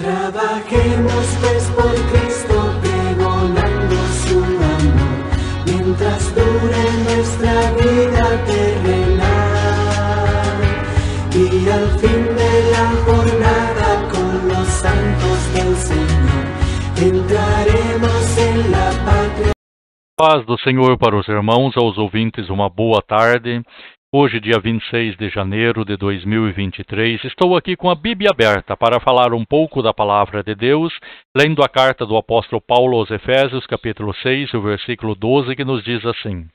Trabajemos pues por Cristo, pregonando su amor, mientras dure nuestra vida terrenal. Y al fin de la jornada con los santos del Señor, entraremos en la patria. Paz do Senhor para os irmãos, aos ouvintes, uma boa tarde. Hoje, dia 26 de janeiro de 2023, estou aqui com a Bíblia aberta para falar um pouco da palavra de Deus, lendo a carta do apóstolo Paulo aos Efésios, capítulo 6, o versículo 12, que nos diz assim: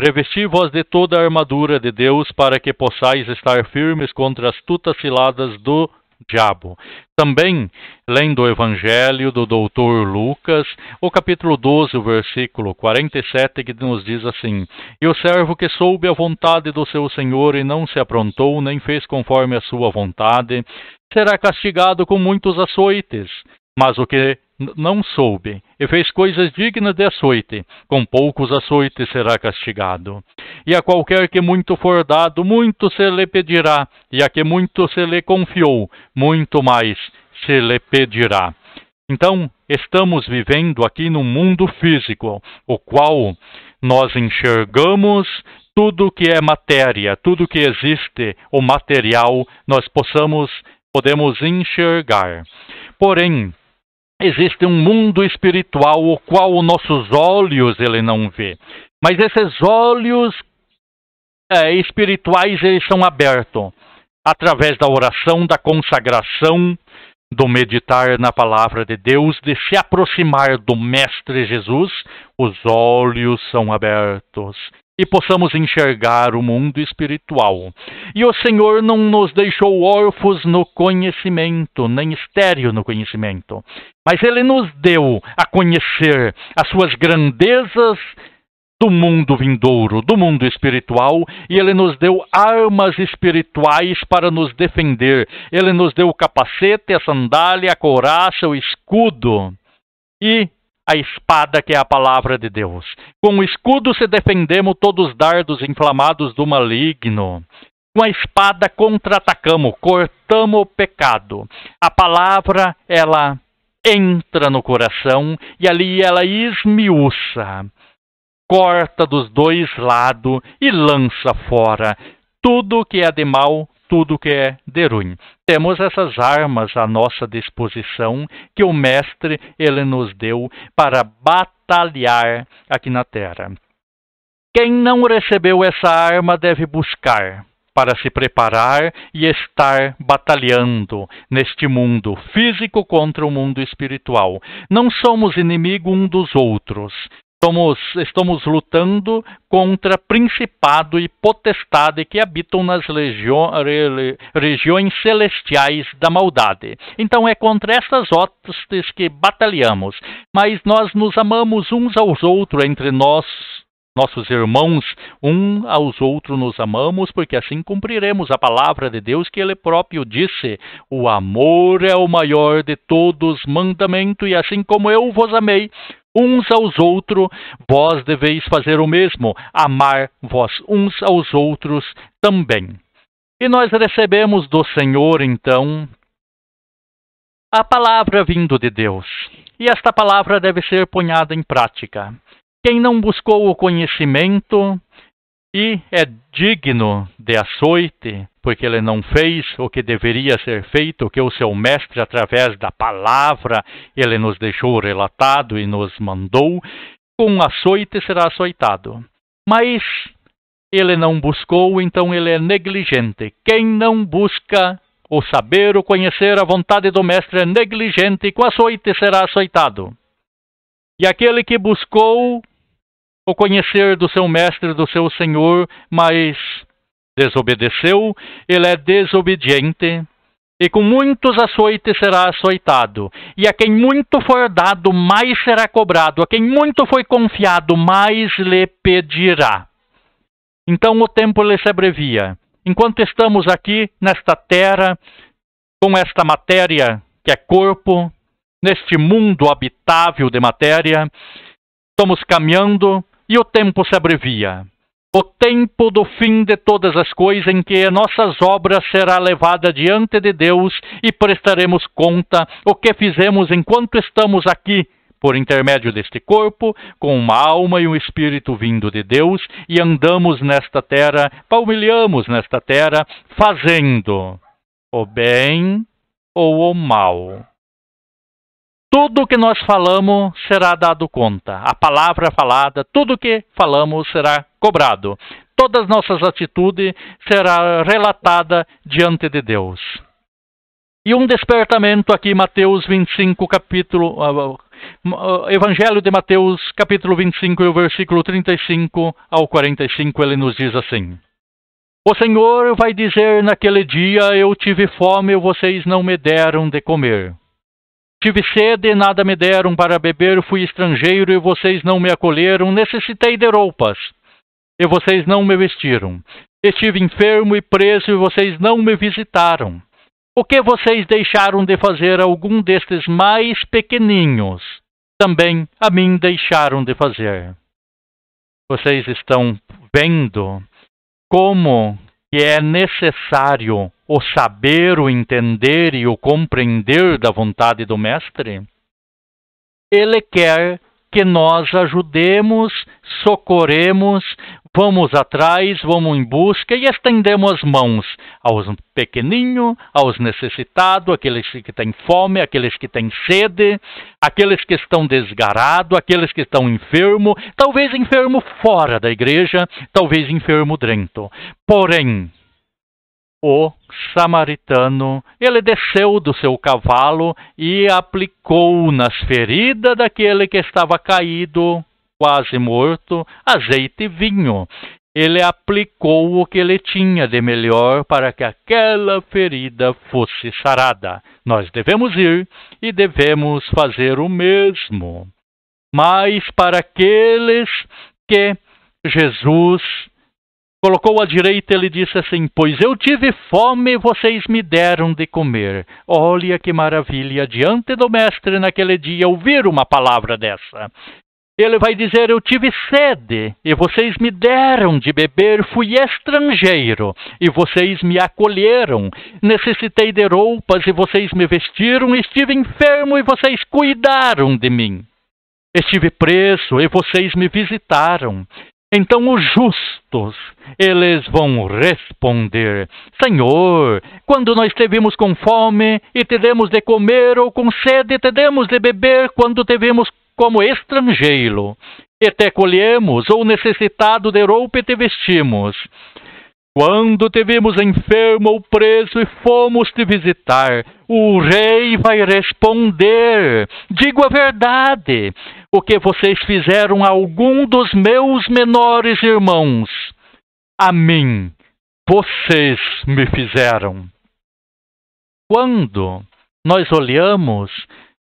Revesti-vos de toda a armadura de Deus, para que possais estar firmes contra as tutas ciladas do diabo. Também, lendo o Evangelho do doutor Lucas, o capítulo 12, o versículo 47, que nos diz assim: E o servo que soube a vontade do seu senhor e não se aprontou, nem fez conforme a sua vontade, será castigado com muitos açoites. Mas o que não soube, e fez coisas dignas de açoite, com poucos açoites será castigado. E a qualquer que muito for dado, muito se lhe pedirá, e a que muito se lhe confiou, muito mais se lhe pedirá. Então, estamos vivendo aqui num mundo físico, o qual nós enxergamos tudo que é matéria, tudo que existe, o material, nós possamos podemos enxergar. Porém, Existe um mundo espiritual o qual os nossos olhos ele não vê. Mas esses olhos é, espirituais eles são abertos através da oração, da consagração, do meditar na palavra de Deus, de se aproximar do Mestre Jesus, os olhos são abertos e possamos enxergar o mundo espiritual. E o Senhor não nos deixou órfãos no conhecimento, nem estéreo no conhecimento, mas Ele nos deu a conhecer as suas grandezas do mundo vindouro, do mundo espiritual, e Ele nos deu armas espirituais para nos defender. Ele nos deu o capacete, a sandália, a coraça, o escudo. E a espada que é a palavra de Deus. Com o escudo se defendemos todos os dardos inflamados do maligno. Com a espada contra-atacamos, cortamos o pecado. A palavra, ela entra no coração e ali ela esmiuça, corta dos dois lados e lança fora tudo que é de mal tudo que é de ruim. Temos essas armas à nossa disposição que o Mestre ele nos deu para batalhar aqui na Terra. Quem não recebeu essa arma deve buscar para se preparar e estar batalhando neste mundo físico contra o mundo espiritual. Não somos inimigo um dos outros, Estamos, estamos lutando contra principado e potestade que habitam nas legio, re, regiões celestiais da maldade. Então é contra essas hostes que batalhamos, mas nós nos amamos uns aos outros entre nós nossos irmãos, um aos outros nos amamos, porque assim cumpriremos a palavra de Deus que ele próprio disse: O amor é o maior de todos mandamento, e assim como eu vos amei, uns aos outros, vós deveis fazer o mesmo, amar vós uns aos outros também. E nós recebemos do Senhor, então, a palavra vindo de Deus. E esta palavra deve ser punhada em prática. Quem não buscou o conhecimento e é digno de açoite, porque ele não fez o que deveria ser feito, que o seu mestre, através da palavra, ele nos deixou relatado e nos mandou, com açoite será açoitado. Mas ele não buscou, então ele é negligente. Quem não busca o saber, o conhecer, a vontade do mestre é negligente, com açoite será açoitado. E aquele que buscou o conhecer do seu mestre, do seu senhor, mas desobedeceu, ele é desobediente, e com muitos açoites será açoitado. E a quem muito for dado, mais será cobrado. A quem muito foi confiado, mais lhe pedirá. Então o tempo lhe se abrevia. Enquanto estamos aqui nesta terra, com esta matéria que é corpo, neste mundo habitável de matéria, estamos caminhando e o tempo se abrevia o tempo do fim de todas as coisas em que nossas obras será levada diante de Deus e prestaremos conta o que fizemos enquanto estamos aqui por intermédio deste corpo, com uma alma e um espírito vindo de Deus, e andamos nesta terra, palmilhamos nesta terra, fazendo o bem ou o mal tudo que nós falamos será dado conta. A palavra falada, tudo que falamos será cobrado. Todas nossas atitudes serão relatadas diante de Deus. E um despertamento aqui, Mateus 25, capítulo, ah, ah, ah, Evangelho de Mateus, capítulo 25, e o versículo 35 ao 45, ele nos diz assim: O Senhor vai dizer naquele dia: Eu tive fome, vocês não me deram de comer. Tive sede, nada me deram para beber, fui estrangeiro e vocês não me acolheram, necessitei de roupas e vocês não me vestiram. Estive enfermo e preso e vocês não me visitaram. O que vocês deixaram de fazer a algum destes mais pequeninhos, também a mim deixaram de fazer. Vocês estão vendo como que é necessário o saber, o entender e o compreender da vontade do Mestre, ele quer que nós ajudemos, socorremos, vamos atrás, vamos em busca e estendemos as mãos aos pequeninos, aos necessitados, aqueles que têm fome, aqueles que têm sede, aqueles que estão desgarados, aqueles que estão enfermos, talvez enfermo fora da igreja, talvez enfermo dentro. Porém, o samaritano. Ele desceu do seu cavalo e aplicou nas feridas daquele que estava caído, quase morto, azeite e vinho. Ele aplicou o que ele tinha de melhor para que aquela ferida fosse sarada. Nós devemos ir e devemos fazer o mesmo. Mas para aqueles que Jesus colocou à direita, e ele disse assim: Pois eu tive fome e vocês me deram de comer. Olha que maravilha! Diante do Mestre naquele dia ouvir uma palavra dessa. Ele vai dizer: Eu tive sede e vocês me deram de beber, fui estrangeiro e vocês me acolheram, necessitei de roupas e vocês me vestiram, estive enfermo e vocês cuidaram de mim. Estive preso e vocês me visitaram. Então os justos, eles vão responder: Senhor, quando nós tivemos com fome e te demos de comer, ou com sede te demos de beber, quando te vimos como estrangeiro, e te colhemos, ou necessitado de roupa e te vestimos quando te vimos enfermo ou preso e fomos te visitar, o rei vai responder: Digo a verdade, o que vocês fizeram a algum dos meus menores irmãos, a mim vocês me fizeram. Quando nós olhamos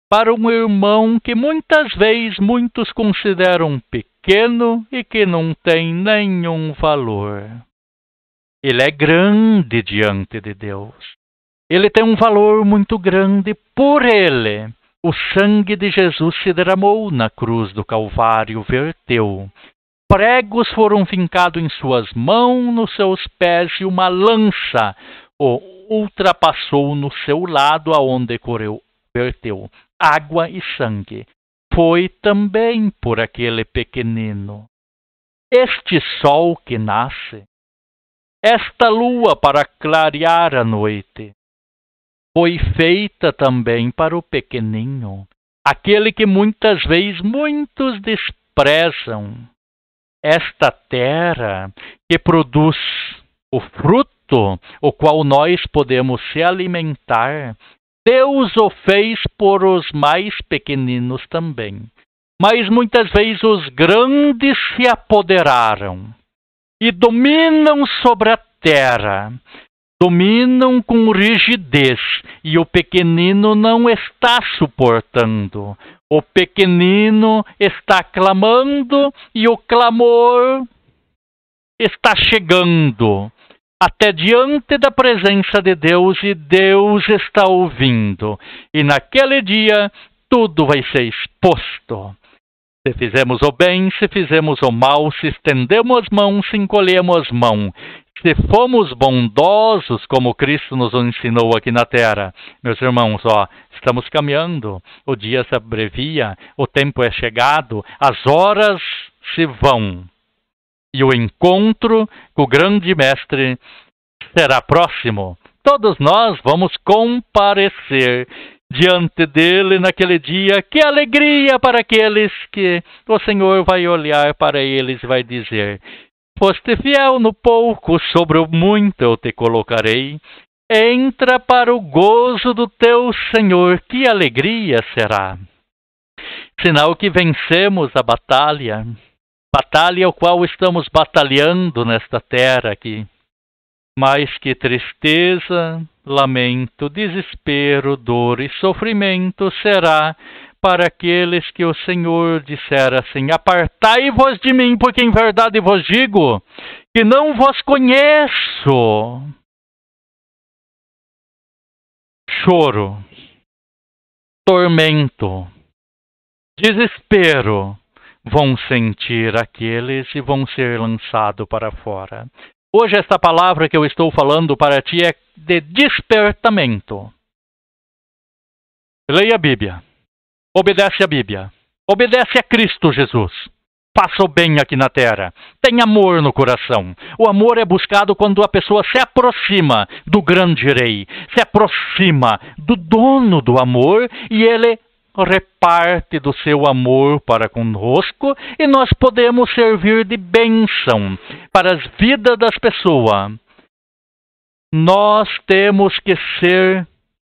para um irmão que muitas vezes muitos consideram pequeno e que não tem nenhum valor. Ele é grande diante de Deus. Ele tem um valor muito grande por ele. O sangue de Jesus se derramou na cruz do Calvário, verteu. Pregos foram fincados em suas mãos, nos seus pés, e uma lança o ultrapassou no seu lado, aonde correu, verteu água e sangue. Foi também por aquele pequenino. Este sol que nasce esta lua para clarear a noite. Foi feita também para o pequenino, aquele que muitas vezes muitos desprezam. Esta terra que produz o fruto, o qual nós podemos se alimentar, Deus o fez por os mais pequeninos também. Mas muitas vezes os grandes se apoderaram e dominam sobre a terra. Dominam com rigidez e o pequenino não está suportando. O pequenino está clamando e o clamor está chegando até diante da presença de Deus e Deus está ouvindo. E naquele dia tudo vai ser exposto. Se fizemos o bem, se fizemos o mal, se estendemos mão, se encolhemos mão. Se fomos bondosos, como Cristo nos ensinou aqui na terra. Meus irmãos, ó, estamos caminhando, o dia se abrevia, o tempo é chegado, as horas se vão. E o encontro com o grande mestre será próximo. Todos nós vamos comparecer diante dele naquele dia. Que alegria para aqueles que o Senhor vai olhar para eles e vai dizer: Foste fiel no pouco, sobre o muito eu te colocarei. Entra para o gozo do teu Senhor, que alegria será! Sinal que vencemos a batalha, batalha ao qual estamos batalhando nesta terra aqui. Mas que tristeza, Lamento, desespero, dor e sofrimento será para aqueles que o Senhor disser assim: Apartai-vos de mim, porque em verdade vos digo que não vos conheço. Choro, tormento, desespero vão sentir aqueles e vão ser lançados para fora. Hoje esta palavra que eu estou falando para ti é de despertamento. Leia a Bíblia. Obedece a Bíblia. Obedece a Cristo Jesus. Passou o bem aqui na terra. Tem amor no coração. O amor é buscado quando a pessoa se aproxima do grande rei, se aproxima do dono do amor e ele reparte do seu amor para conosco e nós podemos servir de bênção para as vidas das pessoas. Nós temos que ser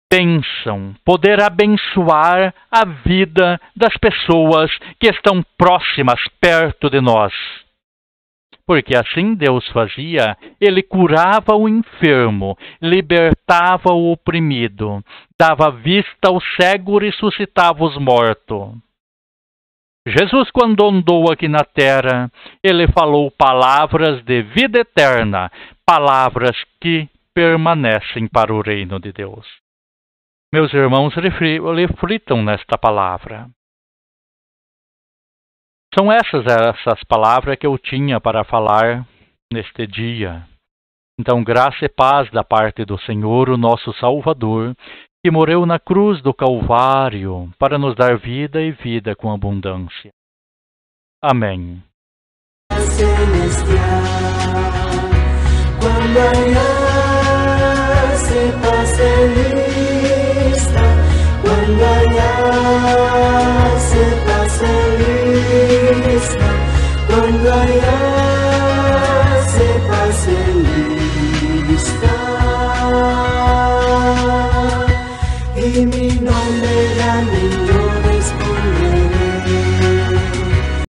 bênção, poder abençoar a vida das pessoas que estão próximas, perto de nós. Porque assim Deus fazia, ele curava o enfermo, libertava libertava o oprimido, dava vista ao cego e ressuscitava os mortos. Jesus, quando andou aqui na terra, ele falou palavras de vida eterna, palavras que permanecem para o reino de Deus. Meus irmãos, reflitam nesta palavra. São essas essas palavras que eu tinha para falar neste dia. Então, graça e paz da parte do Senhor, o nosso Salvador, que morreu na cruz do Calvário para nos dar vida e vida com abundância. Amém. quando lista, quando lista, quando